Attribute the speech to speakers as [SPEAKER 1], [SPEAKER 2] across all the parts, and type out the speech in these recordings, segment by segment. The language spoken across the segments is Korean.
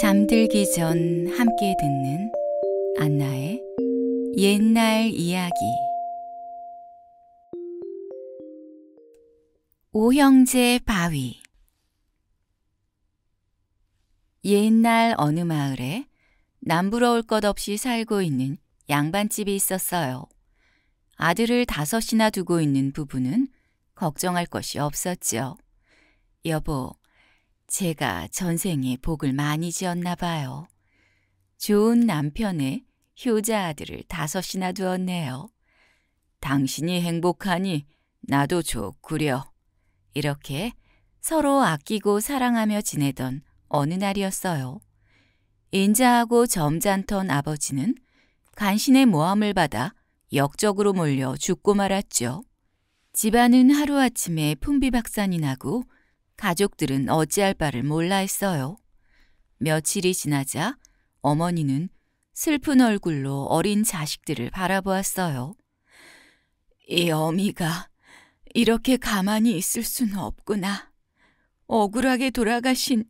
[SPEAKER 1] 잠들기 전 함께 듣는 안나의 옛날 이야기 오형제 바위 옛날 어느 마을에 남부러울 것 없이 살고 있는 양반집이 있었어요. 아들을 다섯이나 두고 있는 부부는 걱정할 것이 없었지 여보, 제가 전생에 복을 많이 지었나 봐요. 좋은 남편의 효자 아들을 다섯이나 두었네요. 당신이 행복하니 나도 좋구려. 이렇게 서로 아끼고 사랑하며 지내던 어느 날이었어요. 인자하고 점잖던 아버지는 간신의 모함을 받아 역적으로 몰려 죽고 말았죠. 집안은 하루아침에 품비박산이 나고 가족들은 어찌할 바를 몰라 했어요. 며칠이 지나자 어머니는 슬픈 얼굴로 어린 자식들을 바라보았어요. 이 어미가 이렇게 가만히 있을 수는 없구나. 억울하게 돌아가신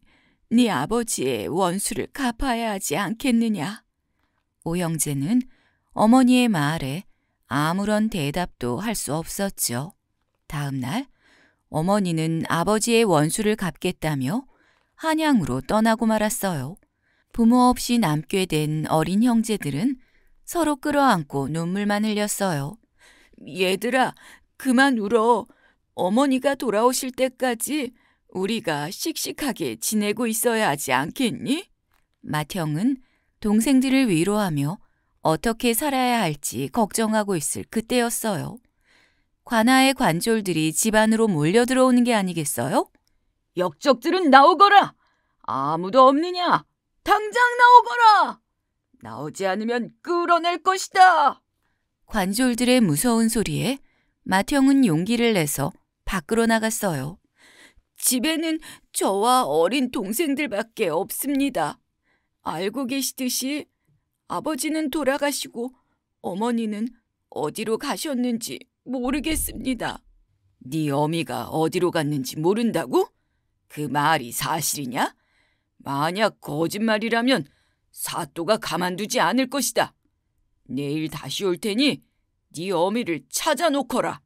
[SPEAKER 1] 네 아버지의 원수를 갚아야 하지 않겠느냐. 오영재는 어머니의 말에 아무런 대답도 할 수 없었죠. 다음 날 어머니는 아버지의 원수를 갚겠다며 한양으로 떠나고 말았어요. 부모 없이 남게 된 어린 형제들은 서로 끌어안고 눈물만 흘렸어요. 얘들아, 그만 울어. 어머니가 돌아오실 때까지 우리가 씩씩하게 지내고 있어야 하지 않겠니? 마형은 동생들을 위로하며 어떻게 살아야 할지 걱정하고 있을 그때였어요. 관아의 관졸들이 집 안으로 몰려 들어오는 게 아니겠어요? 역적들은 나오거라! 아무도 없느냐? 당장 나오거라! 나오지 않으면 끌어낼 것이다! 관졸들의 무서운 소리에 마형은 태 용기를 내서 밖으로 나갔어요. 집에는 저와 어린 동생들밖에 없습니다. 알고 계시듯이 아버지는 돌아가시고 어머니는 어디로 가셨는지 모르겠습니다. 네 어미가 어디로 갔는지 모른다고? 그 말이 사실이냐? 만약 거짓말이라면 사또가 가만두지 않을 것이다. 내일 다시 올 테니 네 어미를 찾아놓거라.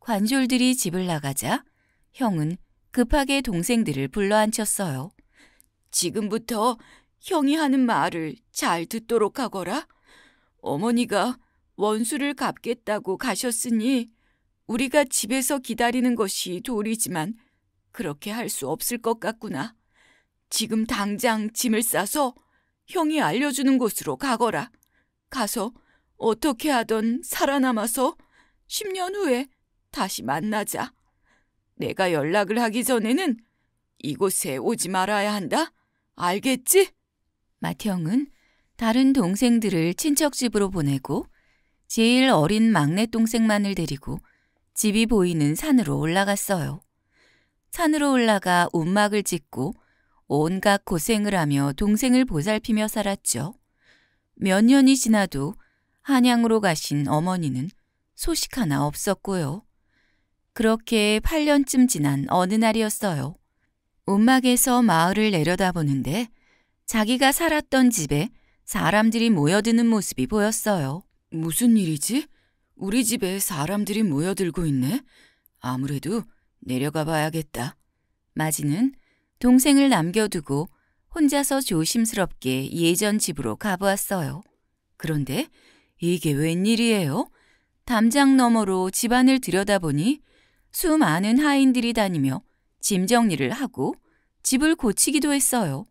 [SPEAKER 1] 관졸들이 집을 나가자 형은 급하게 동생들을 불러앉혔어요. 지금부터 형이 하는 말을 잘 듣도록 하거라. 어머니가 원수를 갚겠다고 가셨으니 우리가 집에서 기다리는 것이 도리지만 그렇게 할 수 없을 것 같구나. 지금 당장 짐을 싸서 형이 알려주는 곳으로 가거라. 가서 어떻게 하던 살아남아서 10년 후에 다시 만나자. 내가 연락을 하기 전에는 이곳에 오지 말아야 한다. 알겠지? 마형은 티 다른 동생들을 친척집으로 보내고 제일 어린 막내 동생만을 데리고 집이 보이는 산으로 올라갔어요. 산으로 올라가 움막을 짓고 온갖 고생을 하며 동생을 보살피며 살았죠. 몇 년이 지나도 한양으로 가신 어머니는 소식 하나 없었고요. 그렇게 8년쯤 지난 어느 날이었어요. 움막에서 마을을 내려다보는데 자기가 살았던 집에 사람들이 모여드는 모습이 보였어요. 무슨 일이지? 우리 집에 사람들이 모여들고 있네. 아무래도 내려가 봐야겠다. 마지는 동생을 남겨두고 혼자서 조심스럽게 예전 집으로 가보았어요. 그런데 이게 웬일이에요? 담장 너머로 집안을 들여다보니 수많은 하인들이 다니며 짐 정리를 하고 집을 고치기도 했어요.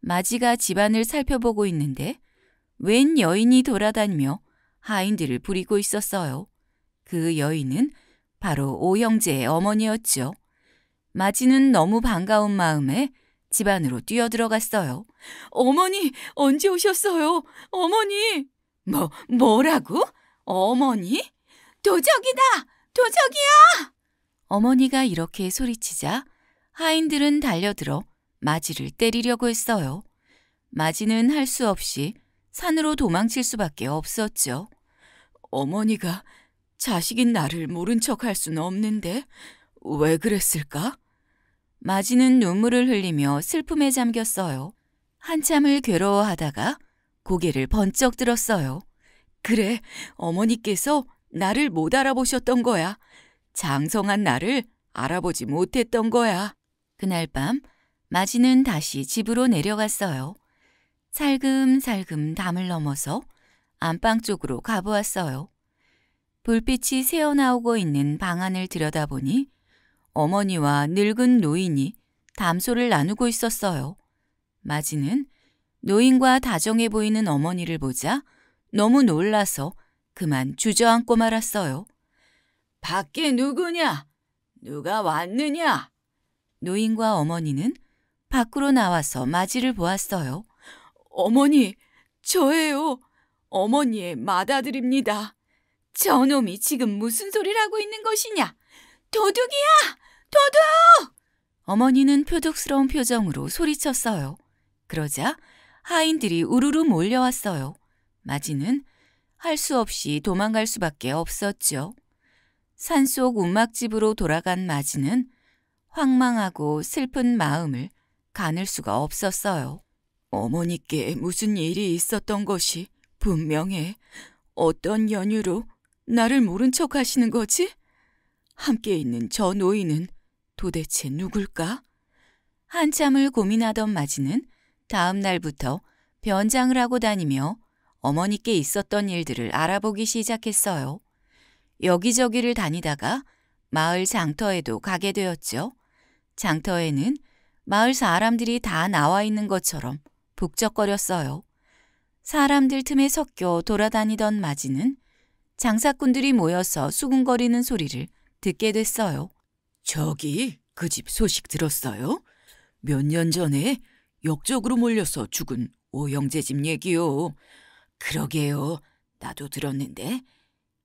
[SPEAKER 1] 마지가 집안을 살펴보고 있는데 웬 여인이 돌아다니며 하인들을 부리고 있었어요. 그 여인은 바로 오형제의 어머니였죠. 마지는 너무 반가운 마음에 집 안으로 뛰어들어갔어요. 어머니, 언제 오셨어요? 어머니! 뭐, 뭐라고? 어머니? 도적이다! 도적이야! 어머니가 이렇게 소리치자 하인들은 달려들어 마지를 때리려고 했어요. 마지는 할 수 없이 산으로 도망칠 수밖에 없었죠. 어머니가 자식인 나를 모른 척할 수는 없는데 왜 그랬을까? 마지는 눈물을 흘리며 슬픔에 잠겼어요. 한참을 괴로워하다가 고개를 번쩍 들었어요. 그래, 어머니께서 나를 못 알아보셨던 거야. 장성한 나를 알아보지 못했던 거야. 그날 밤 마지는 다시 집으로 내려갔어요. 살금살금 담을 넘어서 안방 쪽으로 가보았어요. 불빛이 새어나오고 있는 방 안을 들여다보니 어머니와 늙은 노인이 담소를 나누고 있었어요. 마지는 노인과 다정해 보이는 어머니를 보자 너무 놀라서 그만 주저앉고 말았어요. 밖에 누구냐? 누가 왔느냐? 노인과 어머니는 밖으로 나와서 마지를 보았어요. 어머니, 저예요. 어머니의 맏아들입니다 저놈이 지금 무슨 소리를 하고 있는 것이냐? 도둑이야! 도둑! 어머니는 표독스러운 표정으로 소리쳤어요. 그러자 하인들이 우르르 몰려왔어요. 마지는 할 수 없이 도망갈 수밖에 없었죠. 산속 움막집으로 돌아간 마지는 황망하고 슬픈 마음을 가눌 수가 없었어요. 어머니께 무슨 일이 있었던 것이 분명해. 어떤 연유로 나를 모른 척 하시는 거지? 함께 있는 저 노인은 도대체 누굴까? 한참을 고민하던 마지는 다음 날부터 변장을 하고 다니며 어머니께 있었던 일들을 알아보기 시작했어요. 여기저기를 다니다가 마을 장터에도 가게 되었죠. 장터에는 마을 사람들이 다 나와 있는 것처럼 북적거렸어요. 사람들 틈에 섞여 돌아다니던 마지는 장사꾼들이 모여서 수군거리는 소리를 듣게 됐어요. 저기 그 집 소식 들었어요? 몇 년 전에 역적으로 몰려서 죽은 오영재 집 얘기요. 그러게요. 나도 들었는데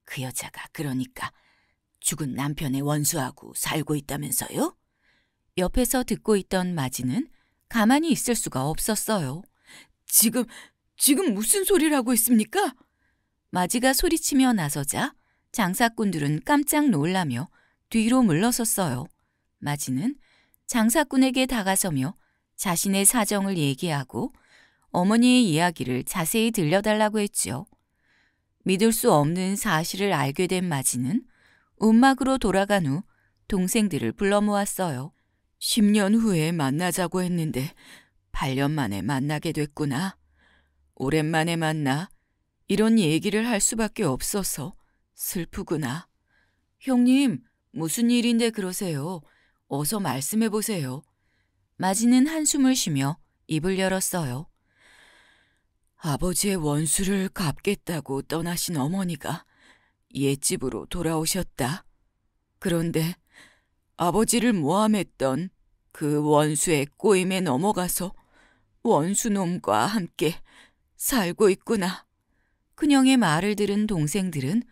[SPEAKER 1] 그 여자가 그러니까 죽은 남편의 원수하고 살고 있다면서요? 옆에서 듣고 있던 마지는 가만히 있을 수가 없었어요. 지금, 지금 무슨 소리를 하고 있습니까? 마지가 소리치며 나서자 장사꾼들은 깜짝 놀라며 뒤로 물러섰어요. 마지는 장사꾼에게 다가서며 자신의 사정을 얘기하고 어머니의 이야기를 자세히 들려달라고 했지요. 믿을 수 없는 사실을 알게 된 마지는 움막으로 돌아간 후 동생들을 불러 모았어요. 10년 후에 만나자고 했는데 8년 만에 만나게 됐구나. 오랜만에 만나. 이런 얘기를 할 수밖에 없어서 슬프구나. 형님, 무슨 일인데 그러세요? 어서 말씀해 보세요. 마지는 한숨을 쉬며 입을 열었어요. 아버지의 원수를 갚겠다고 떠나신 어머니가 옛집으로 돌아오셨다. 그런데 아버지를 모함했던 그 원수의 꼬임에 넘어가서 원수놈과 함께 살고 있구나. 큰형의 말을 들은 동생들은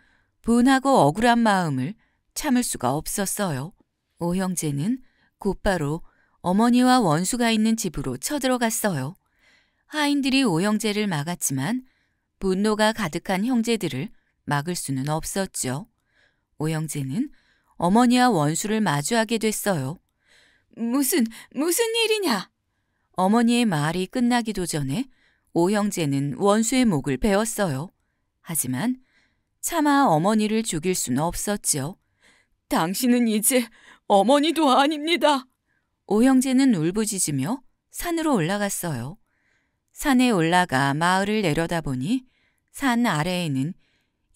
[SPEAKER 1] 분하고 억울한 마음을 참을 수가 없었어요. 오형제는 곧바로 어머니와 원수가 있는 집으로 쳐들어갔어요. 하인들이 오형제를 막았지만 분노가 가득한 형제들을 막을 수는 없었죠. 오형제는 어머니와 원수를 마주하게 됐어요. 무슨, 무슨 일이냐? 어머니의 말이 끝나기도 전에 오형제는 원수의 목을 베었어요. 하지만 차마 어머니를 죽일 수는 없었지요. 당신은 이제 어머니도 아닙니다. 오형제는 울부짖으며 산으로 올라갔어요. 산에 올라가 마을을 내려다보니 산 아래에는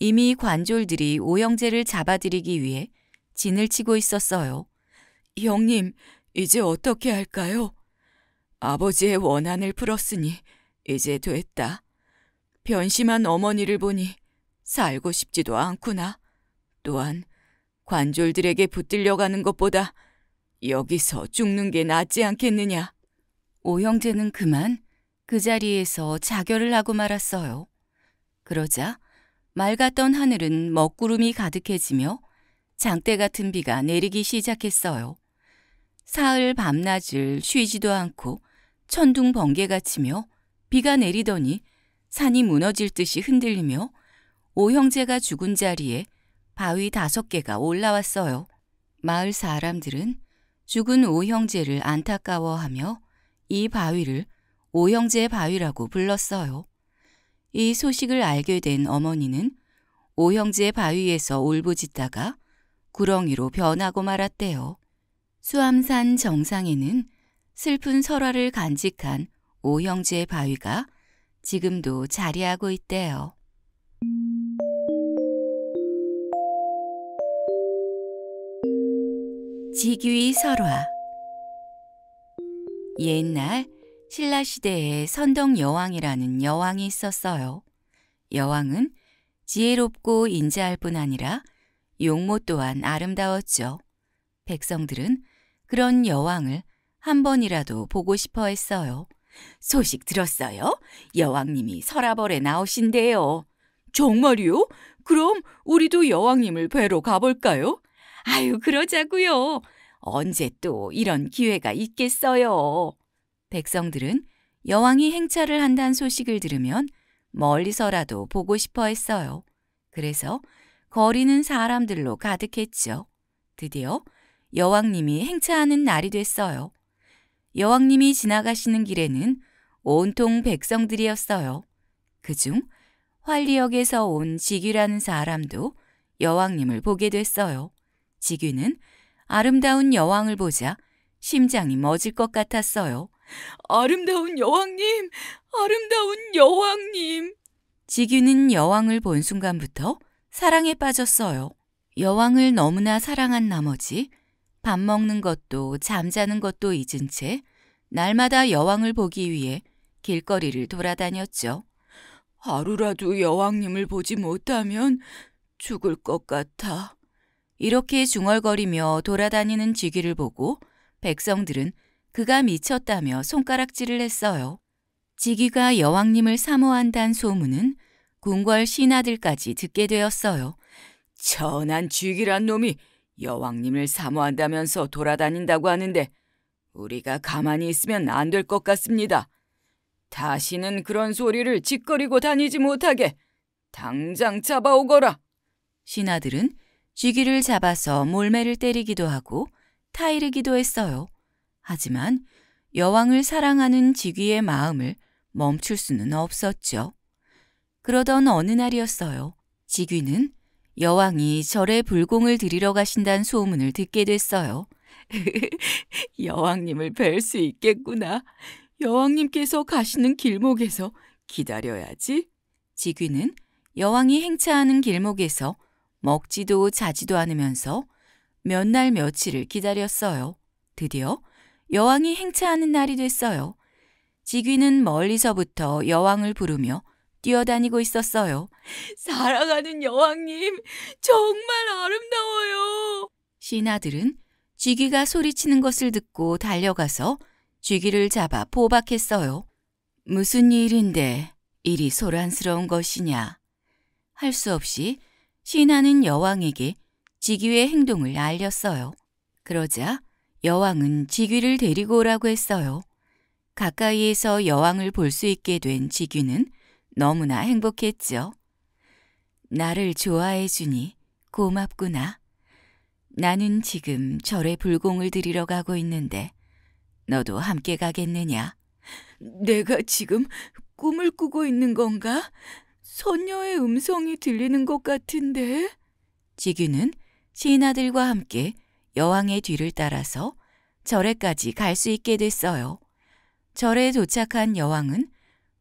[SPEAKER 1] 이미 관졸들이 오형제를 잡아들이기 위해 진을 치고 있었어요. 형님, 이제 어떻게 할까요? 아버지의 원한을 풀었으니 이제 됐다. 변심한 어머니를 보니 살고 싶지도 않구나. 또한 관졸들에게 붙들려가는 것보다 여기서 죽는 게 낫지 않겠느냐. 오형제는 그만 그 자리에서 자결을 하고 말았어요. 그러자 맑았던 하늘은 먹구름이 가득해지며 장대 같은 비가 내리기 시작했어요. 사흘 밤낮을 쉬지도 않고 천둥 번개가 치며 비가 내리더니 산이 무너질 듯이 흔들리며 오 형제가 죽은 자리에 바위 다섯 개가 올라왔어요. 마을 사람들은 죽은 오 형제를 안타까워하며 이 바위를 오 형제 바위라고 불렀어요. 이 소식을 알게 된 어머니는 오 형제 바위에서 울부짖다가 구렁이로 변하고 말았대요. 수암산 정상에는 슬픈 설화를 간직한 오형제의 바위가 지금도 자리하고 있대요. 직위 설화 옛날 신라 시대에 선덕 여왕이라는 여왕이 있었어요. 여왕은 지혜롭고 인자할 뿐 아니라 용모 또한 아름다웠죠. 백성들은 그런 여왕을 한 번이라도 보고 싶어 했어요. 소식 들었어요? 여왕님이 서라벌에 나오신대요. 정말이요? 그럼 우리도 여왕님을 뵈러 가볼까요? 아유, 그러자고요. 언제 또 이런 기회가 있겠어요. 백성들은 여왕이 행차를 한다는 소식을 들으면 멀리서라도 보고 싶어 했어요. 그래서 거리는 사람들로 가득했죠. 드디어 여왕님이 행차하는 날이 됐어요. 여왕님이 지나가시는 길에는 온통 백성들이었어요. 그중 활리역에서 온 지규라는 사람도 여왕님을 보게 됐어요. 지규는 아름다운 여왕을 보자 심장이 멎을 것 같았어요. 아름다운 여왕님! 아름다운 여왕님! 지규는 여왕을 본 순간부터 사랑에 빠졌어요. 여왕을 너무나 사랑한 나머지 밥 먹는 것도 잠자는 것도 잊은 채 날마다 여왕을 보기 위해 길거리를 돌아다녔죠. 하루라도 여왕님을 보지 못하면 죽을 것 같아. 이렇게 중얼거리며 돌아다니는 지귀를 보고 백성들은 그가 미쳤다며 손가락질을 했어요. 지귀가 여왕님을 사모한다는 소문은 궁궐 신하들까지 듣게 되었어요. 천한 지귀란 놈이 여왕님을 사모한다면서 돌아다닌다고 하는데 우리가 가만히 있으면 안 될 것 같습니다. 다시는 그런 소리를 짓거리고 다니지 못하게 당장 잡아오거라. 신하들은 쥐기를 잡아서 몰매를 때리기도 하고 타이르기도 했어요. 하지만 여왕을 사랑하는 지귀의 마음을 멈출 수는 없었죠. 그러던 어느 날이었어요. 지귀는 여왕이 절에 불공을 드리러 가신다는 소문을 듣게 됐어요. 여왕님을 뵐 수 있겠구나. 여왕님께서 가시는 길목에서 기다려야지. 지귀는 여왕이 행차하는 길목에서 먹지도 자지도 않으면서 몇 날 며칠을 기다렸어요. 드디어 여왕이 행차하는 날이 됐어요. 지귀는 멀리서부터 여왕을 부르며 뛰어다니고 있었어요. 사랑하는 여왕님, 정말 아름다워요. 신하들은 쥐귀가 소리치는 것을 듣고 달려가서 쥐귀를 잡아 포박했어요. 무슨 일인데 이리 소란스러운 것이냐. 할 수 없이 신하는 여왕에게 지귀의 행동을 알렸어요. 그러자 여왕은 지귀를 데리고 오라고 했어요. 가까이에서 여왕을 볼 수 있게 된 지귀는 너무나 행복했죠. 나를 좋아해 주니 고맙구나. 나는 지금 절에 불공을 드리러 가고 있는데 너도 함께 가겠느냐? 내가 지금 꿈을 꾸고 있는 건가? 선녀의 음성이 들리는 것 같은데? 지규는 신하들과 함께 여왕의 뒤를 따라서 절에까지 갈 수 있게 됐어요. 절에 도착한 여왕은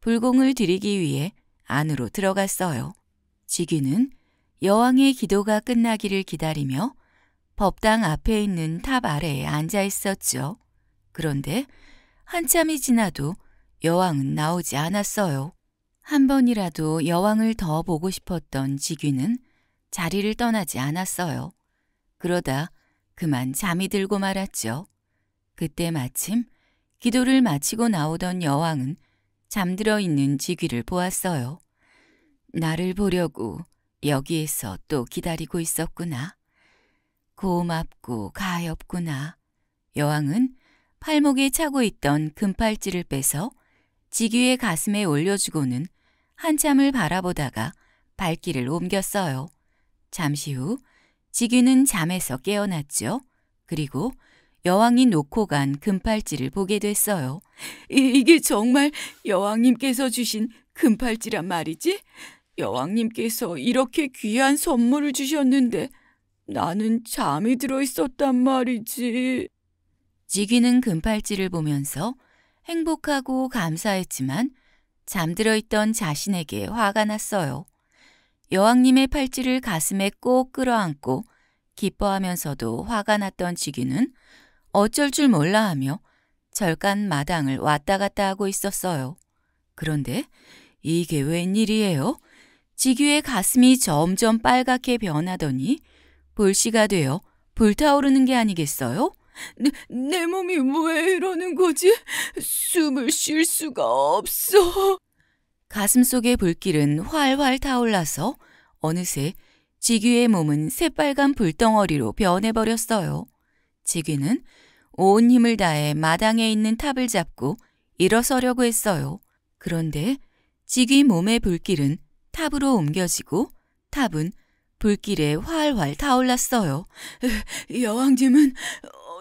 [SPEAKER 1] 불공을 드리기 위해 안으로 들어갔어요. 지귀는 여왕의 기도가 끝나기를 기다리며 법당 앞에 있는 탑 아래에 앉아 있었죠. 그런데 한참이 지나도 여왕은 나오지 않았어요. 한 번이라도 여왕을 더 보고 싶었던 지귀는 자리를 떠나지 않았어요. 그러다 그만 잠이 들고 말았죠. 그때 마침 기도를 마치고 나오던 여왕은 잠들어 있는 지귀를 보았어요. 나를 보려고 여기에서 또 기다리고 있었구나. 고맙고 가엾구나. 여왕은 팔목에 차고 있던 금팔찌를 빼서 지귀의 가슴에 올려주고는 한참을 바라보다가 발길을 옮겼어요. 잠시 후 지귀는 잠에서 깨어났죠. 그리고 여왕이 놓고 간 금팔찌를 보게 됐어요. 이게 정말 여왕님께서 주신 금팔찌란 말이지? 여왕님께서 이렇게 귀한 선물을 주셨는데 나는 잠이 들어 있었단 말이지. 지귀는 금팔찌를 보면서 행복하고 감사했지만 잠들어 있던 자신에게 화가 났어요. 여왕님의 팔찌를 가슴에 꼭 끌어안고 기뻐하면서도 화가 났던 지귀는 어쩔 줄 몰라 하며 절간 마당을 왔다 갔다 하고 있었어요. 그런데 이게 웬일이에요? 지규의 가슴이 점점 빨갛게 변하더니 불씨가 되어 불타오르는 게 아니겠어요? 내, 내 몸이 왜 이러는 거지? 숨을 쉴 수가 없어. 가슴 속의 불길은 활활 타올라서 어느새 지규의 몸은 새빨간 불덩어리로 변해버렸어요. 지규는 온 힘을 다해 마당에 있는 탑을 잡고 일어서려고 했어요. 그런데 지기 몸의 불길은 탑으로 옮겨지고 탑은 불길에 활활 타올랐어요. 여왕님은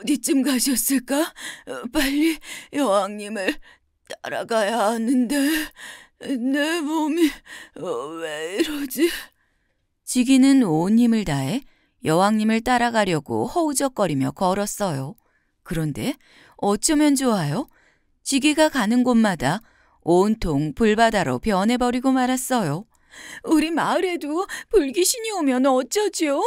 [SPEAKER 1] 어디쯤 가셨을까? 어, 빨리 여왕님을 따라가야 하는데 내 몸이 어, 왜 이러지? 지기는 온 힘을 다해 여왕님을 따라가려고 허우적거리며 걸었어요. 그런데 어쩌면 좋아요? 지게가 가는 곳마다 온통 불바다로 변해버리고 말았어요. 우리 마을에도 불귀신이 오면 어쩌지요?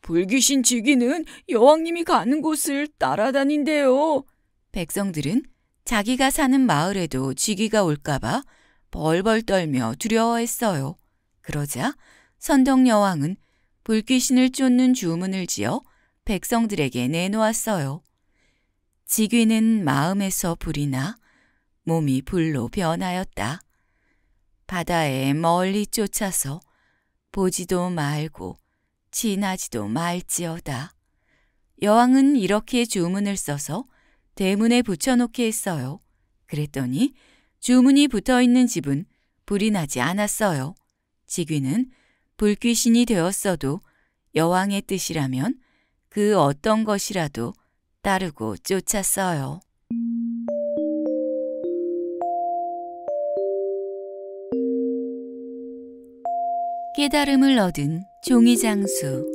[SPEAKER 1] 불귀신 지기는 여왕님이 가는 곳을 따라다닌대요. 백성들은 자기가 사는 마을에도 지기가 올까봐 벌벌 떨며 두려워했어요. 그러자 선덕 여왕은 불귀신을 쫓는 주문을 지어 백성들에게 내놓았어요. 지귀는 마음에서 불이나 몸이 불로 변하였다. 바다에 멀리 쫓아서 보지도 말고 지나지도 말지어다. 여왕은 이렇게 주문을 써서 대문에 붙여놓게 했어요. 그랬더니 주문이 붙어있는 집은 불이 나지 않았어요. 지귀는 불귀신이 되었어도 여왕의 뜻이라면 그 어떤 것이라도 따르고 쫓았어요. 깨달음을 얻은 종이장수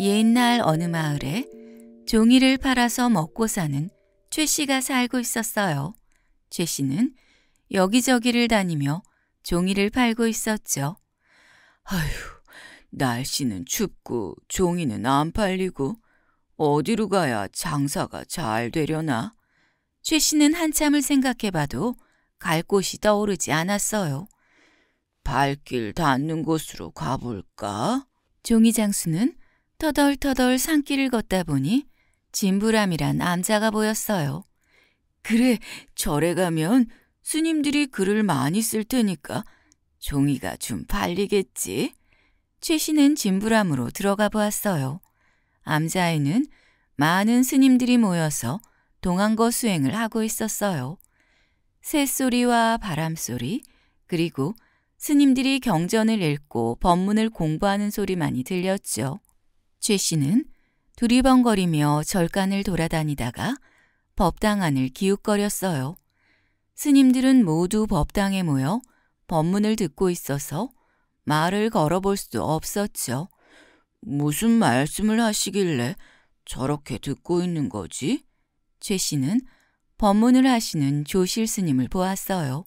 [SPEAKER 1] 옛날 어느 마을에 종이를 팔아서 먹고 사는 최 씨가 살고 있었어요. 최 씨는 여기저기를 다니며 종이를 팔고 있었죠. 아휴, 날씨는 춥고 종이는 안 팔리고 어디로 가야 장사가 잘 되려나? 최 씨는 한참을 생각해봐도 갈 곳이 떠오르지 않았어요. 발길 닿는 곳으로 가볼까? 종이 장수는 터덜터덜 산길을 걷다 보니 진부람이란 암자가 보였어요. 그래, 절에 가면 스님들이 글을 많이 쓸 테니까 종이가 좀 팔리겠지. 최 씨는 진부람으로 들어가 보았어요. 암자에는 많은 스님들이 모여서 동안거 수행을 하고 있었어요. 새소리와 바람소리 그리고 스님들이 경전을 읽고 법문을 공부하는 소리만이 들렸죠. 최 씨는 두리번거리며 절간을 돌아다니다가 법당 안을 기웃거렸어요. 스님들은 모두 법당에 모여 법문을 듣고 있어서 말을 걸어볼 수 없었죠. 무슨 말씀을 하시길래 저렇게 듣고 있는 거지? 최 씨는 법문을 하시는 조실 스님을 보았어요.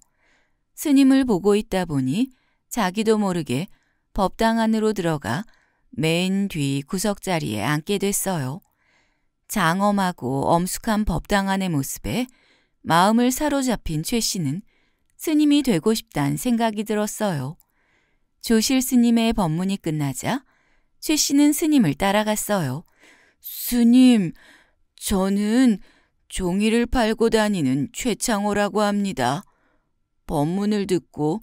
[SPEAKER 1] 스님을 보고 있다 보니 자기도 모르게 법당 안으로 들어가 맨 뒤 구석자리에 앉게 됐어요. 장엄하고 엄숙한 법당 안의 모습에 마음을 사로잡힌 최 씨는 스님이 되고 싶다는 생각이 들었어요. 조실 스님의 법문이 끝나자 최 씨는 스님을 따라갔어요. 스님, 저는 종이를 팔고 다니는 최창호라고 합니다. 법문을 듣고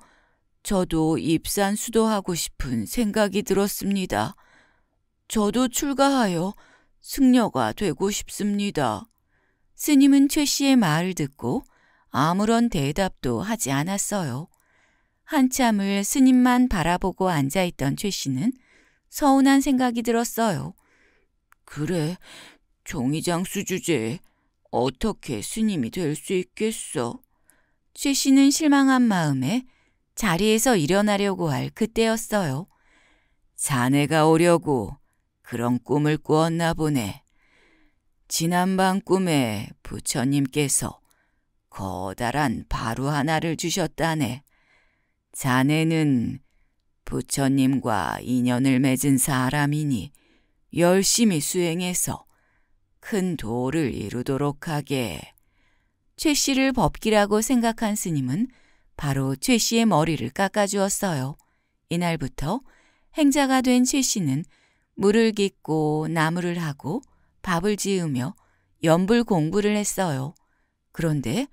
[SPEAKER 1] 저도 입산 수도하고 싶은 생각이 들었습니다. 저도 출가하여 승려가 되고 싶습니다. 스님은 최 씨의 말을 듣고 아무런 대답도 하지 않았어요. 한참을 스님만 바라보고 앉아있던 최 씨는 서운한 생각이 들었어요. 그래, 종이장수 주제 에 어떻게 스님이 될 수 있겠어? 최 씨는 실망한 마음에 자리에서 일어나려고 할 그때였어요. 자네가 오려고 그런 꿈을 꾸었나 보네. 지난밤 꿈에 부처님께서 커다란 바루 하나를 주셨다네. 자네는 부처님과 인연을 맺은 사람이니 열심히 수행해서 큰 도를 이루도록 하게. 최 씨를 법기라고 생각한 스님은 바로 최 씨의 머리를 깎아주었어요. 이날부터 행자가 된최 씨는 물을 깃고 나무를 하고 밥을 지으며 연불 공부를 했어요. 그런데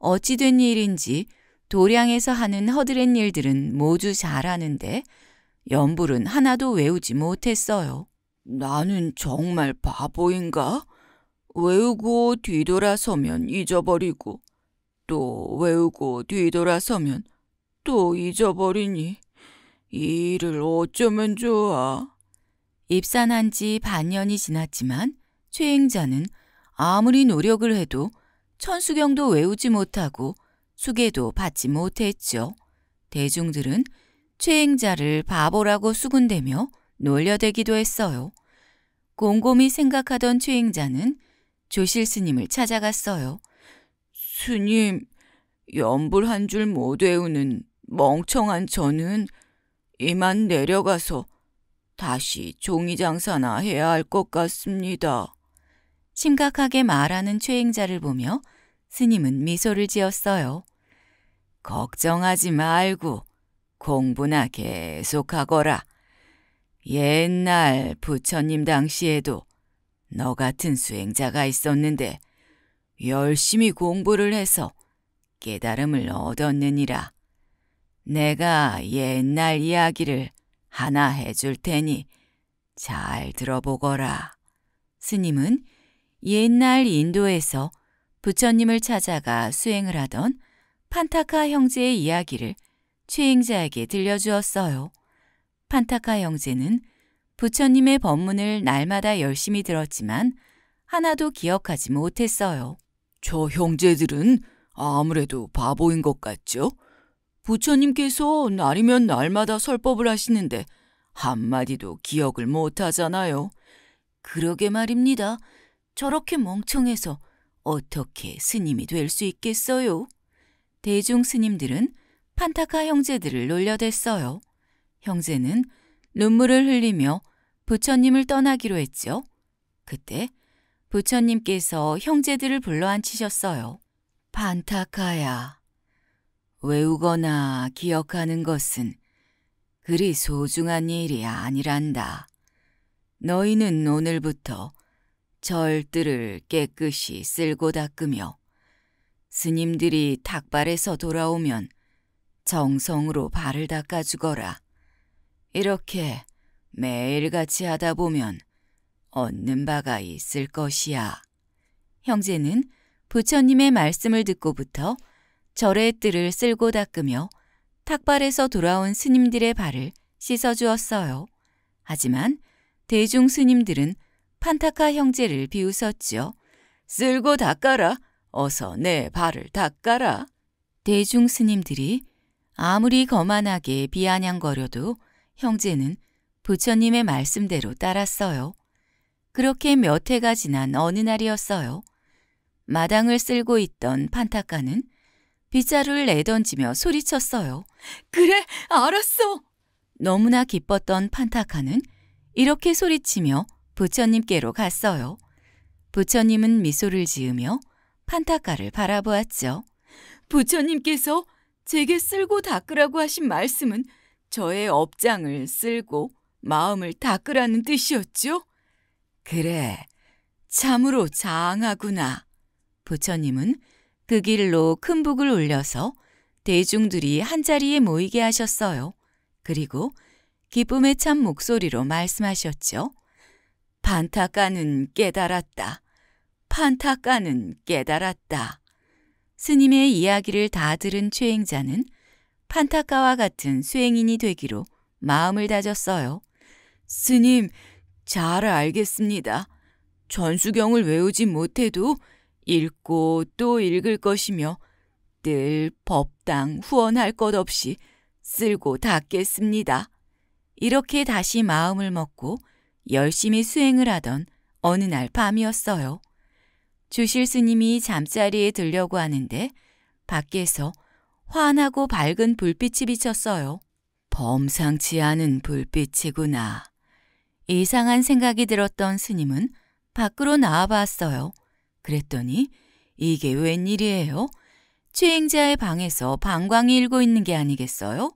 [SPEAKER 1] 어찌된 일인지 도량에서 하는 허드렛 일들은 모두 잘하는데 연불은 하나도 외우지 못했어요. 나는 정말 바보인가? 외우고 뒤돌아서면 잊어버리고 또 외우고 뒤돌아서면 또 잊어버리니 이 일을 어쩌면 좋아. 입산한 지 반년이 지났지만 최행자는 아무리 노력을 해도 천수경도 외우지 못하고 수개도 받지 못했죠. 대중들은 최행자를 바보라고 수군대며 놀려대기도 했어요. 곰곰이 생각하던 최행자는 조실 스님을 찾아갔어요. 스님, 연불 한 줄 못 외우는 멍청한 저는 이만 내려가서 다시 종이 장사나 해야 할 것 같습니다. 심각하게 말하는 최행자를 보며 스님은 미소를 지었어요. 걱정하지 말고 공부나 계속하거라. 옛날 부처님 당시에도 너 같은 수행자가 있었는데 열심히 공부를 해서 깨달음을 얻었느니라. 내가 옛날 이야기를 하나 해줄 테니 잘 들어보거라. 스님은 옛날 인도에서 부처님을 찾아가 수행을 하던 판타카 형제의 이야기를 최행자에게 들려주었어요. 판타카 형제는 부처님의 법문을 날마다 열심히 들었지만 하나도 기억하지 못했어요. 저 형제들은 아무래도 바보인 것 같죠? 부처님께서 날이면 날마다 설법을 하시는데 한마디도 기억을 못하잖아요. 그러게 말입니다. 저렇게 멍청해서 어떻게 스님이 될 수 있겠어요? 대중 스님들은 판타카 형제들을 놀려댔어요. 형제는 눈물을 흘리며 부처님을 떠나기로 했죠. 그때 부처님께서 형제들을 불러앉히셨어요. 판타카야, 외우거나 기억하는 것은 그리 소중한 일이 아니란다. 너희는 오늘부터 절들을 깨끗이 쓸고 닦으며 스님들이 닭발에서 돌아오면 정성으로 발을 닦아주거라. 이렇게 매일같이 하다 보면 얻는 바가 있을 것이야. 형제는 부처님의 말씀을 듣고부터 절의 뜰을 쓸고 닦으며 탁발에서 돌아온 스님들의 발을 씻어주었어요. 하지만 대중 스님들은 판타카 형제를 비웃었지요. 쓸고 닦아라. 어서 내 발을 닦아라. 대중 스님들이 아무리 거만하게 비아냥거려도 형제는 부처님의 말씀대로 따랐어요. 그렇게 몇 해가 지난 어느 날이었어요. 마당을 쓸고 있던 판타카는 빗자루를 내던지며 소리쳤어요. 그래, 알았어! 너무나 기뻤던 판타카는 이렇게 소리치며 부처님께로 갔어요. 부처님은 미소를 지으며 판타카를 바라보았죠. 부처님께서 제게 쓸고 닦으라고 하신 말씀은 저의 업장을 쓸고 마음을 닦으라는 뜻이었죠. 그래, 참으로 장하구나. 부처님은 그 길로 큰 북을 올려서 대중들이 한자리에 모이게 하셨어요. 그리고 기쁨에 찬 목소리로 말씀하셨죠. 반타까는 깨달았다. 판타까는 깨달았다. 스님의 이야기를 다 들은 최행자는 판타까와 같은 수행인이 되기로 마음을 다졌어요. 스님, 잘 알겠습니다. 전수경을 외우지 못해도 읽고 또 읽을 것이며 늘 법당 후원할 것 없이 쓸고 닦겠습니다. 이렇게 다시 마음을 먹고 열심히 수행을 하던 어느 날 밤이었어요. 주실 스님이 잠자리에 들려고 하는데 밖에서 환하고 밝은 불빛이 비쳤어요. 범상치 않은 불빛이구나. 이상한 생각이 들었던 스님은 밖으로 나와 봤어요. 그랬더니 이게 웬일이에요? 최행자의 방에서 방광이 일고 있는 게 아니겠어요?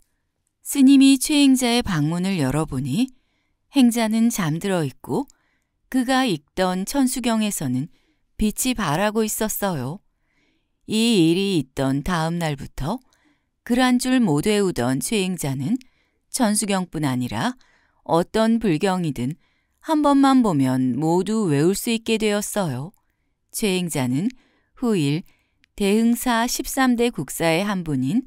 [SPEAKER 1] 스님이 최행자의 방문을 열어보니 행자는 잠들어 있고 그가 읽던 천수경에서는 빛이 바라고 있었어요. 이 일이 있던 다음 날부터 그란 줄못 외우던 죄행자는 천수경뿐 아니라 어떤 불경이든 한 번만 보면 모두 외울 수 있게 되었어요. 죄행자는 후일 대흥사 13대 국사의 한 분인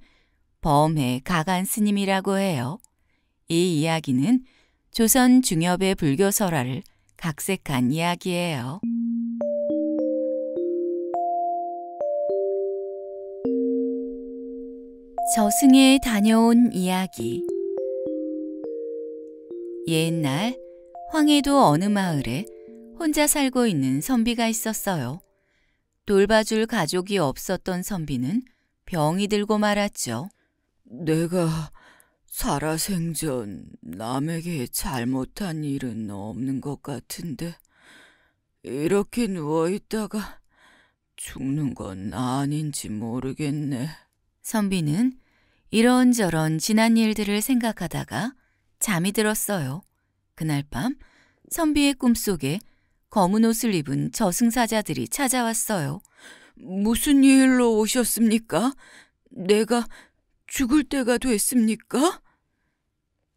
[SPEAKER 1] 범해 가간 스님이라고 해요. 이 이야기는 조선 중엽의 불교 설화를 각색한 이야기예요. 저승에 다녀온 이야기 옛날 황해도 어느 마을에 혼자 살고 있는 선비가 있었어요. 돌봐줄 가족이 없었던 선비는 병이 들고 말았죠. 내가 살아생전 남에게 잘못한 일은 없는 것 같은데 이렇게 누워있다가 죽는 건 아닌지 모르겠네. 선비는 이런저런 지난 일들을 생각하다가 잠이 들었어요. 그날 밤 선비의 꿈속에 검은 옷을 입은 저승사자들이 찾아왔어요. 무슨 일로 오셨습니까? 내가 죽을 때가 됐습니까?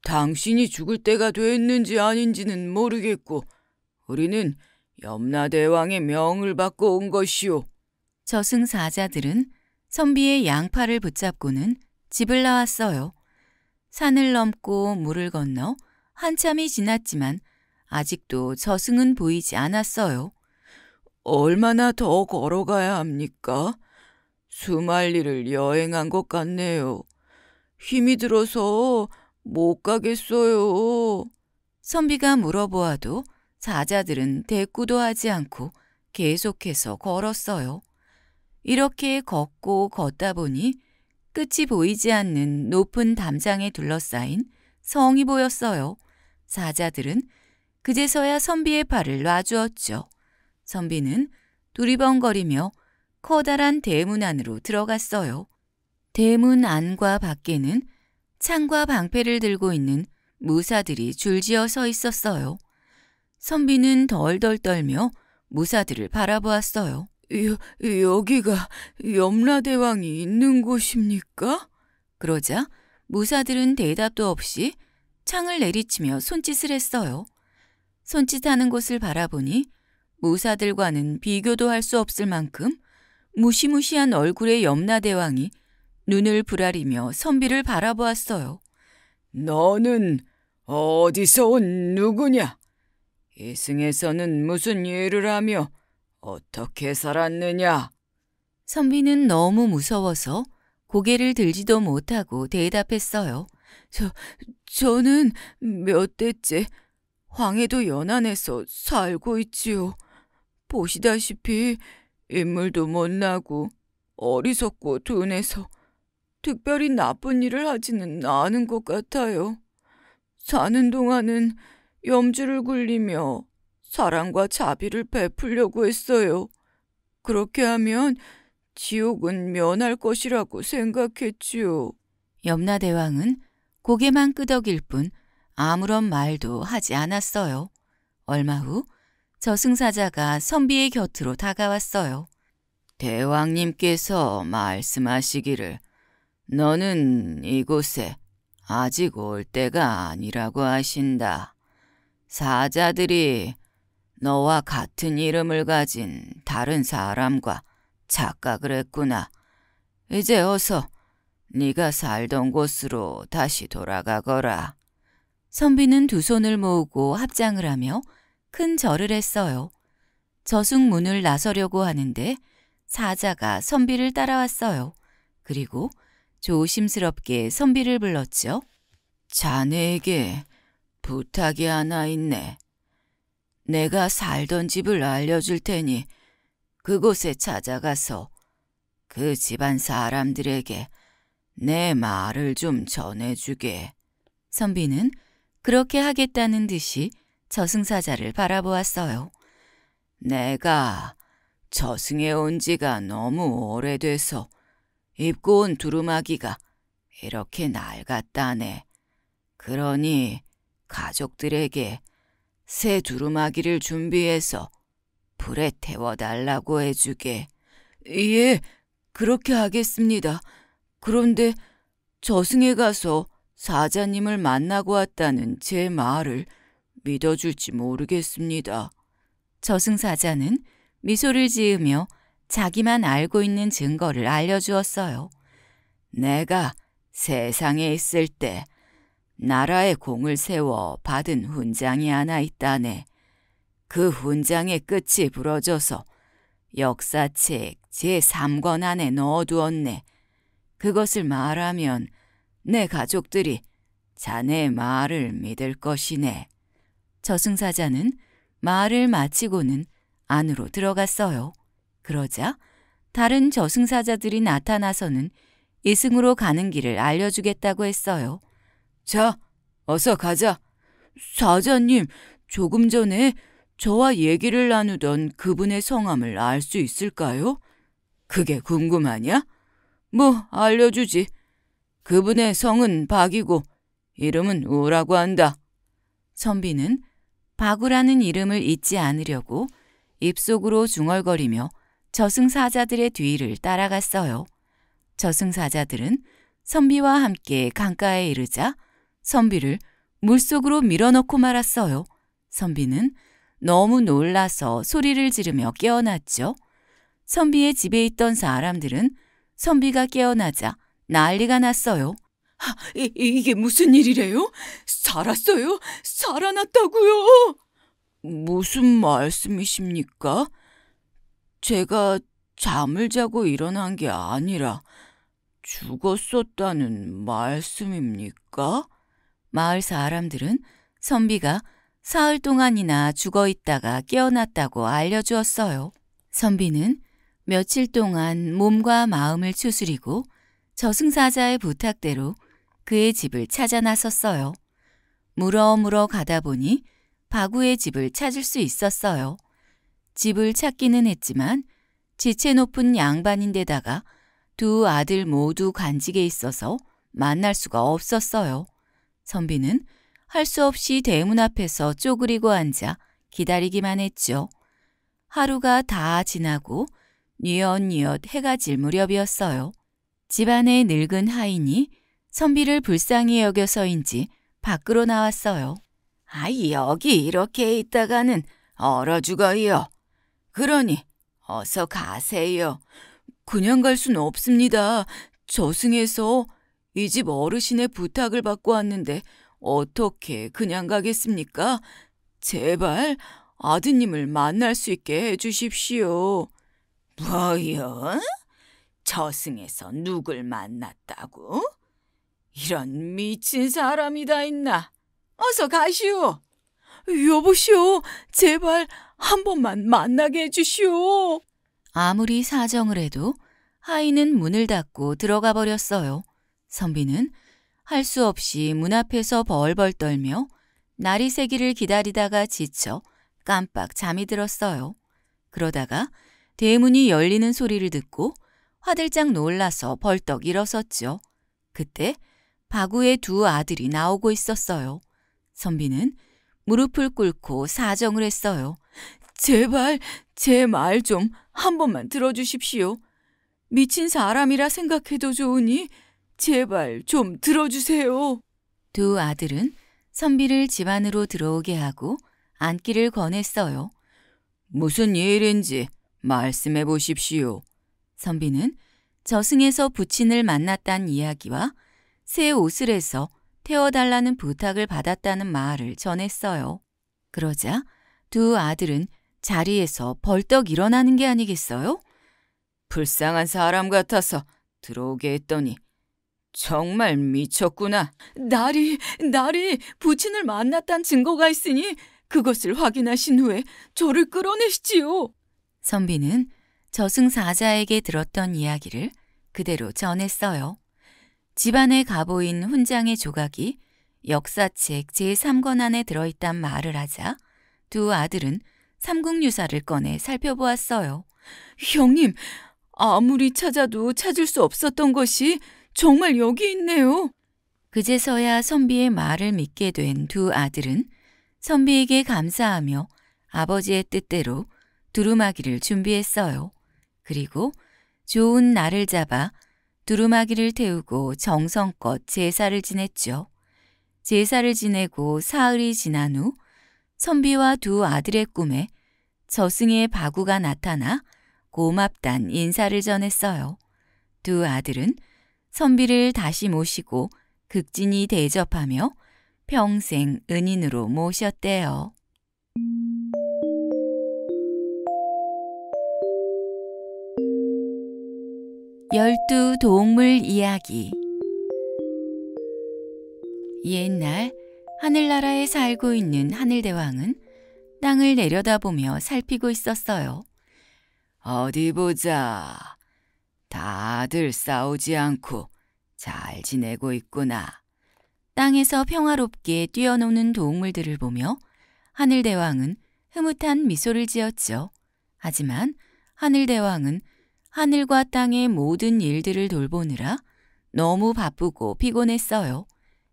[SPEAKER 1] 당신이 죽을 때가 됐는지 아닌지는 모르겠고 우리는 염라대왕의 명을 받고 온 것이오. 저승사자들은 선비의 양팔을 붙잡고는 집을 나왔어요. 산을 넘고 물을 건너 한참이 지났지만 아직도 저승은 보이지 않았어요. 얼마나 더 걸어가야 합니까? 수말리를 여행한 것 같네요. 힘이 들어서 못 가겠어요. 선비가 물어보아도 사자들은 대꾸도 하지 않고 계속해서 걸었어요. 이렇게 걷고 걷다 보니 끝이 보이지 않는 높은 담장에 둘러싸인 성이 보였어요. 사자들은 그제서야 선비의 팔을 놔주었죠. 선비는 두리번거리며 커다란 대문 안으로 들어갔어요. 대문 안과 밖에는 창과 방패를 들고 있는 무사들이 줄지어 서 있었어요. 선비는 덜덜 떨며 무사들을 바라보았어요. 여, 여기가 염라대왕이 있는 곳입니까? 그러자 무사들은 대답도 없이 창을 내리치며 손짓을 했어요. 손짓하는 곳을 바라보니 무사들과는 비교도 할 수 없을 만큼 무시무시한 얼굴의 염라대왕이 눈을 부라리며 선비를 바라보았어요. 너는 어디서 온 누구냐? 이승에서는 무슨 일을 하며 어떻게 살았느냐? 선비는 너무 무서워서 고개를 들지도 못하고 대답했어요. 저, 저는 몇 대째 황해도 연안에서 살고 있지요. 보시다시피 인물도 못나고 어리석고 둔해서 특별히 나쁜 일을 하지는 않은 것 같아요. 사는 동안은 염주를 굴리며 사랑과 자비를 베풀려고 했어요. 그렇게 하면 지옥은 면할 것이라고 생각했지요. 염라대왕은 고개만 끄덕일 뿐 아무런 말도 하지 않았어요. 얼마 후 저승사자가 선비의 곁으로 다가왔어요. 대왕님께서 말씀하시기를 너는 이곳에 아직 올 때가 아니라고 하신다. 사자들이 너와 같은 이름을 가진 다른 사람과 착각을 했구나. 이제 어서 네가 살던 곳으로 다시 돌아가거라. 선비는 두 손을 모으고 합장을 하며 큰 절을 했어요. 저승문을 나서려고 하는데 사자가 선비를 따라왔어요. 그리고 조심스럽게 선비를 불렀죠. 자네에게 부탁이 하나 있네. 내가 살던 집을 알려줄 테니 그곳에 찾아가서 그 집안 사람들에게 내 말을 좀 전해주게. 선비는 그렇게 하겠다는 듯이 저승사자를 바라보았어요. 내가 저승에 온 지가 너무 오래돼서 입고 온 두루마기가 이렇게 낡았다네. 그러니 가족들에게 새 두루마기를 준비해서 불에 태워달라고 해주게. 예, 그렇게 하겠습니다. 그런데 저승에 가서 사자님을 만나고 왔다는 제 말을 믿어줄지 모르겠습니다. 저승사자는 미소를 지으며 자기만 알고 있는 증거를 알려주었어요. 내가 세상에 있을 때 나라의 공을 세워 받은 훈장이 하나 있다네. 그 훈장의 끝이 부러져서 역사책 제3권 안에 넣어두었네. 그것을 말하면 내 가족들이 자네 말을 믿을 것이네. 저승사자는 말을 마치고는 안으로 들어갔어요. 그러자 다른 저승사자들이 나타나서는 이승으로 가는 길을 알려주겠다고 했어요. 자, 어서 가자. 사자님, 조금 전에 저와 얘기를 나누던 그분의 성함을 알 수 있을까요? 그게 궁금하냐? 뭐, 알려주지. 그분의 성은 박이고, 이름은 우라고 한다. 선비는 박우라는 이름을 잊지 않으려고 입속으로 중얼거리며 저승사자들의 뒤를 따라갔어요. 저승사자들은 선비와 함께 강가에 이르자 선비를 물속으로 밀어넣고 말았어요. 선비는 너무 놀라서 소리를 지르며 깨어났죠. 선비의 집에 있던 사람들은 선비가 깨어나자 난리가 났어요. 아, 이, 이게 무슨 일이래요? 살았어요? 살아났다고요? 무슨 말씀이십니까? 제가 잠을 자고 일어난 게 아니라 죽었었다는 말씀입니까? 마을 사람들은 선비가 사흘 동안이나 죽어 있다가 깨어났다고 알려주었어요. 선비는 며칠 동안 몸과 마음을 추스리고 저승사자의 부탁대로 그의 집을 찾아 나섰어요. 물어물어 가다 보니 바구의 집을 찾을 수 있었어요. 집을 찾기는 했지만 지체 높은 양반인데다가 두 아들 모두 간직에 있어서 만날 수가 없었어요. 선비는 할 수 없이 대문 앞에서 쪼그리고 앉아 기다리기만 했죠. 하루가 다 지나고 뉘엿뉘엿 해가 질 무렵이었어요. 집안의 늙은 하인이 선비를 불쌍히 여겨서인지 밖으로 나왔어요. 아, 이 여기 이렇게 있다가는 얼어 죽어요. 그러니 어서 가세요. 그냥 갈 순 없습니다. 저승에서 이집 어르신의 부탁을 받고 왔는데 어떻게 그냥 가겠습니까? 제발 아드님을 만날 수 있게 해주십시오. 뭐여 저승에서 누굴 만났다고? 이런 미친 사람이 다 있나? 어서 가시오. 여보시오, 제발 한 번만 만나게 해주시오. 아무리 사정을 해도 하이는 문을 닫고 들어가 버렸어요. 선비는 할 수 없이 문 앞에서 벌벌 떨며 날이 새기를 기다리다가 지쳐 깜빡 잠이 들었어요. 그러다가 대문이 열리는 소리를 듣고 화들짝 놀라서 벌떡 일어섰죠. 그때 바구의 두 아들이 나오고 있었어요. 선비는 무릎을 꿇고 사정을 했어요. 제발 제 말 좀 한 번만 들어주십시오. 미친 사람이라 생각해도 좋으니 제발 좀 들어주세요. 두 아들은 선비를 집 안으로 들어오게 하고 안기를 권했어요. 무슨 일인지 말씀해 보십시오. 선비는 저승에서 부친을 만났단 이야기와 새 옷을 해서 태워달라는 부탁을 받았다는 말을 전했어요. 그러자 두 아들은 자리에서 벌떡 일어나는 게 아니겠어요? 불쌍한 사람 같아서 들어오게 했더니 정말 미쳤구나. 날이, 날이 부친을 만났단 증거가 있으니 그것을 확인하신 후에 저를 끌어내시지요. 선비는 저승사자에게 들었던 이야기를 그대로 전했어요. 집안에 가보인 훈장의 조각이 역사책 제3권 안에 들어있단 말을 하자 두 아들은 삼국유사를 꺼내 살펴보았어요. 형님, 아무리 찾아도 찾을 수 없었던 것이 정말 여기 있네요. 그제서야 선비의 말을 믿게 된 두 아들은 선비에게 감사하며 아버지의 뜻대로 두루마기를 준비했어요. 그리고 좋은 날을 잡아 두루마기를 태우고 정성껏 제사를 지냈죠. 제사를 지내고 사흘이 지난 후 선비와 두 아들의 꿈에 저승의 바구가 나타나 고맙단 인사를 전했어요. 두 아들은 선비를 다시 모시고 극진히 대접하며 평생 은인으로 모셨대요. 열두 동물 이야기 옛날 하늘나라에 살고 있는 하늘대왕은 땅을 내려다보며 살피고 있었어요. 어디 보자. 다들 싸우지 않고 잘 지내고 있구나. 땅에서 평화롭게 뛰어노는 동물들을 보며 하늘대왕은 흐뭇한 미소를 지었죠. 하지만 하늘대왕은 하늘과 땅의 모든 일들을 돌보느라 너무 바쁘고 피곤했어요.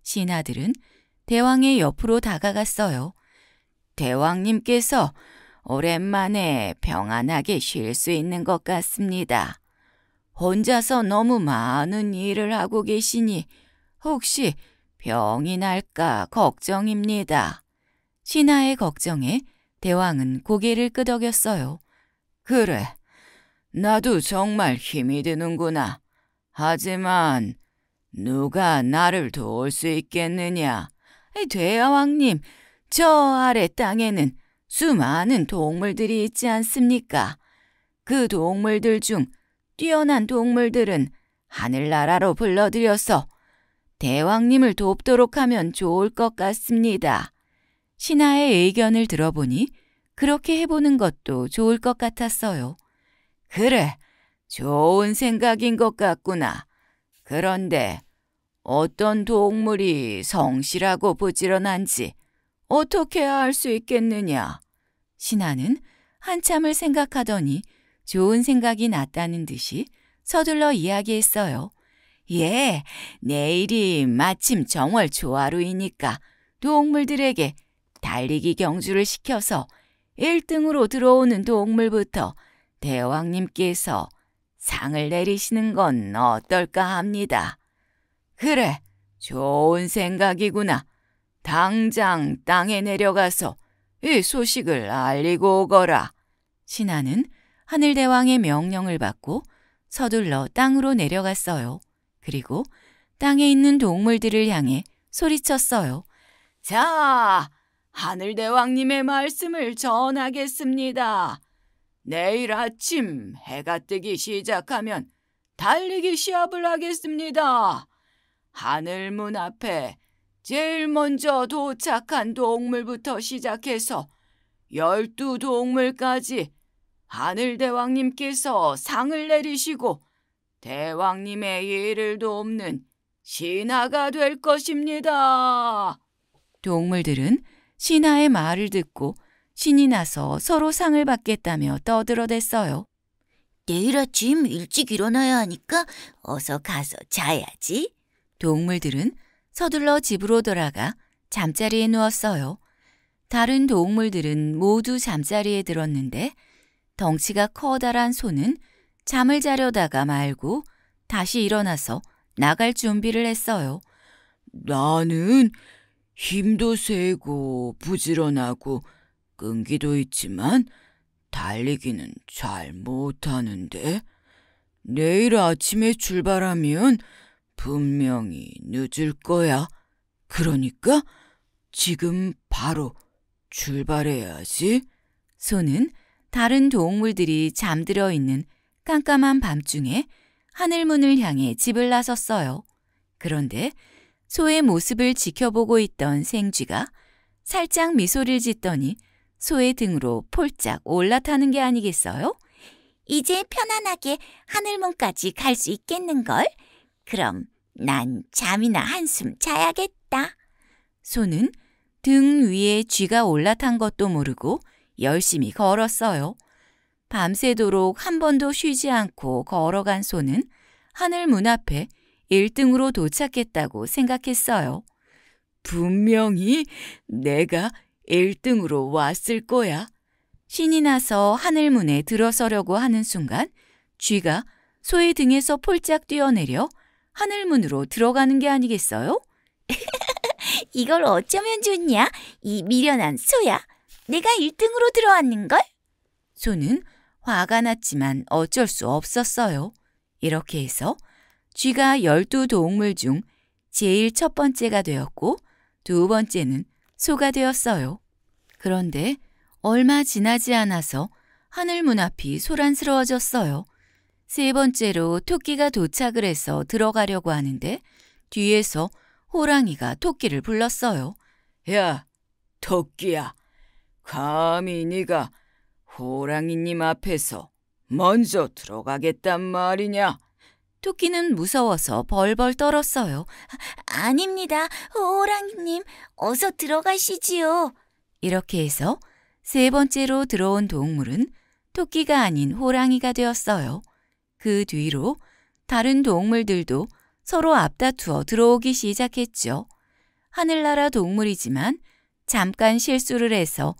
[SPEAKER 1] 신하들은 대왕의 옆으로 다가갔어요. 대왕님께서 오랜만에 평안하게 쉴 수 있는 것 같습니다. 혼자서 너무 많은 일을 하고 계시니 혹시 병이 날까 걱정입니다. 신하의 걱정에 대왕은 고개를 끄덕였어요. 그래, 나도 정말 힘이 드는구나. 하지만 누가 나를 도울 수 있겠느냐? 대왕님, 저 아래 땅에는 수많은 동물들이 있지 않습니까? 그 동물들 중 뛰어난 동물들은 하늘나라로 불러들여서 대왕님을 돕도록 하면 좋을 것 같습니다. 신하의 의견을 들어보니 그렇게 해보는 것도 좋을 것 같았어요. 그래, 좋은 생각인 것 같구나. 그런데 어떤 동물이 성실하고 부지런한지 어떻게 알 수 있겠느냐? 신하는 한참을 생각하더니 좋은 생각이 났다는 듯이 서둘러 이야기했어요. 예, 내일이 마침 정월 조화루이니까 동물들에게 달리기 경주를 시켜서 1등으로 들어오는 동물부터 대왕님께서 상을 내리시는 건 어떨까 합니다. 그래, 좋은 생각이구나. 당장 땅에 내려가서 이 소식을 알리고 오거라. 신하는 하늘대왕의 명령을 받고 서둘러 땅으로 내려갔어요. 그리고 땅에 있는 동물들을 향해 소리쳤어요. 자, 하늘대왕님의 말씀을 전하겠습니다. 내일 아침 해가 뜨기 시작하면 달리기 시합을 하겠습니다. 하늘문 앞에 제일 먼저 도착한 동물부터 시작해서 열두 동물까지 하늘대왕님께서 상을 내리시고 대왕님의 일을 돕는 신하가 될 것입니다. 동물들은 신하의 말을 듣고 신이 나서 서로 상을 받겠다며 떠들어댔어요. 내일 아침 일찍 일어나야 하니까 어서 가서 자야지. 동물들은 서둘러 집으로 돌아가 잠자리에 누웠어요. 다른 동물들은 모두 잠자리에 들었는데 덩치가 커다란 손은 잠을 자려다가 말고 다시 일어나서 나갈 준비를 했어요. 나는 힘도 세고 부지런하고 끈기도 있지만 달리기는 잘 못하는데 내일 아침에 출발하면 분명히 늦을 거야. 그러니까 지금 바로 출발해야지. 소는 다른 동물들이 잠들어 있는 깜깜한 밤중에 하늘문을 향해 집을 나섰어요. 그런데 소의 모습을 지켜보고 있던 생쥐가 살짝 미소를 짓더니 소의 등으로 폴짝 올라타는 게 아니겠어요? 이제 편안하게 하늘문까지 갈 수 있겠는걸? 그럼 난 잠이나 한숨 자야겠다. 소는 등 위에 쥐가 올라탄 것도 모르고 열심히 걸었어요. 밤새도록 한 번도 쉬지 않고 걸어간 소는 하늘 문 앞에 1등으로 도착했다고 생각했어요. 분명히 내가 1등으로 왔을 거야. 신이 나서 하늘문에 들어서려고 하는 순간 쥐가 소의 등에서 폴짝 뛰어내려 하늘문으로 들어가는 게 아니겠어요? 이걸 어쩌면 좋냐? 이 미련한 소야. 내가 1등으로 들어왔는걸? 소는 화가 났지만 어쩔 수 없었어요. 이렇게 해서 쥐가 열두 동물 중 제일 첫 번째가 되었고 두 번째는 소가 되었어요. 그런데 얼마 지나지 않아서 하늘 문 앞이 소란스러워졌어요. 세 번째로 토끼가 도착을 해서 들어가려고 하는데 뒤에서 호랑이가 토끼를 불렀어요. 야, 토끼야. 감히 네가 호랑이님 앞에서 먼저 들어가겠단 말이냐? 토끼는 무서워서 벌벌 떨었어요. 아, 아닙니다. 호랑이님, 어서 들어가시지요. 이렇게 해서 세 번째로 들어온 동물은 토끼가 아닌 호랑이가 되었어요. 그 뒤로 다른 동물들도 서로 앞다투어 들어오기 시작했죠. 하늘나라 동물이지만 잠깐 실수를 해서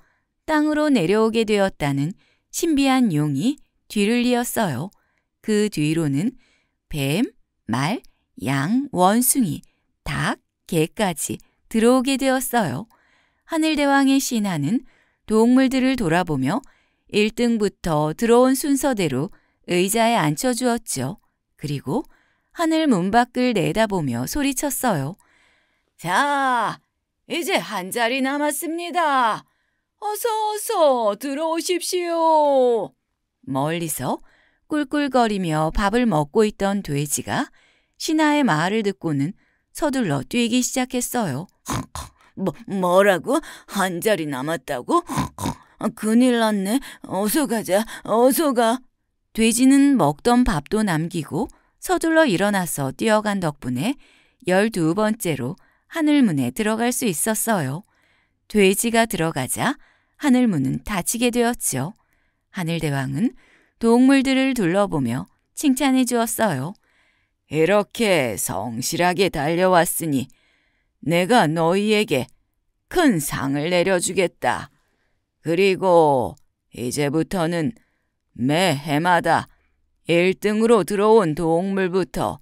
[SPEAKER 1] 땅으로 내려오게 되었다는 신비한 용이 뒤를 이었어요. 그 뒤로는 뱀, 말, 양, 원숭이, 닭, 개까지 들어오게 되었어요. 하늘대왕의 신하는 동물들을 돌아보며 1등부터 들어온 순서대로 의자에 앉혀주었죠. 그리고 하늘 문 밖을 내다보며 소리쳤어요. 자, 이제 한 자리 남았습니다. 어서 어서 들어오십시오. 멀리서 꿀꿀거리며 밥을 먹고 있던 돼지가 신하의 말을 듣고는 서둘러 뛰기 시작했어요. 뭐, 뭐라고? 한 자리 남았다고? 큰일 났네. 어서 가자. 어서 가. 돼지는 먹던 밥도 남기고 서둘러 일어나서 뛰어간 덕분에 열두 번째로 하늘문에 들어갈 수 있었어요. 돼지가 들어가자 하늘문은 닫히게 되었지요. 하늘대왕은 동물들을 둘러보며 칭찬해 주었어요. 이렇게 성실하게 달려왔으니 내가 너희에게 큰 상을 내려주겠다. 그리고 이제부터는 매 해마다 1등으로 들어온 동물부터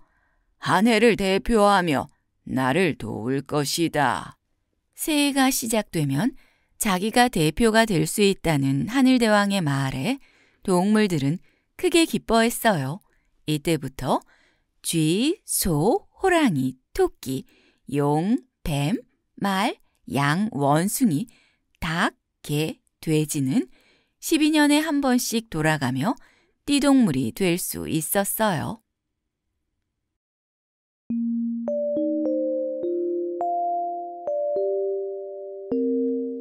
[SPEAKER 1] 한 해를 대표하며 나를 도울 것이다. 새해가 시작되면 자기가 대표가 될 수 있다는 하늘대왕의 말에 동물들은 크게 기뻐했어요. 이때부터 쥐, 소, 호랑이, 토끼, 용, 뱀, 말, 양, 원숭이, 닭, 개, 돼지는 12년에 한 번씩 돌아가며 띠동물이 될 수 있었어요.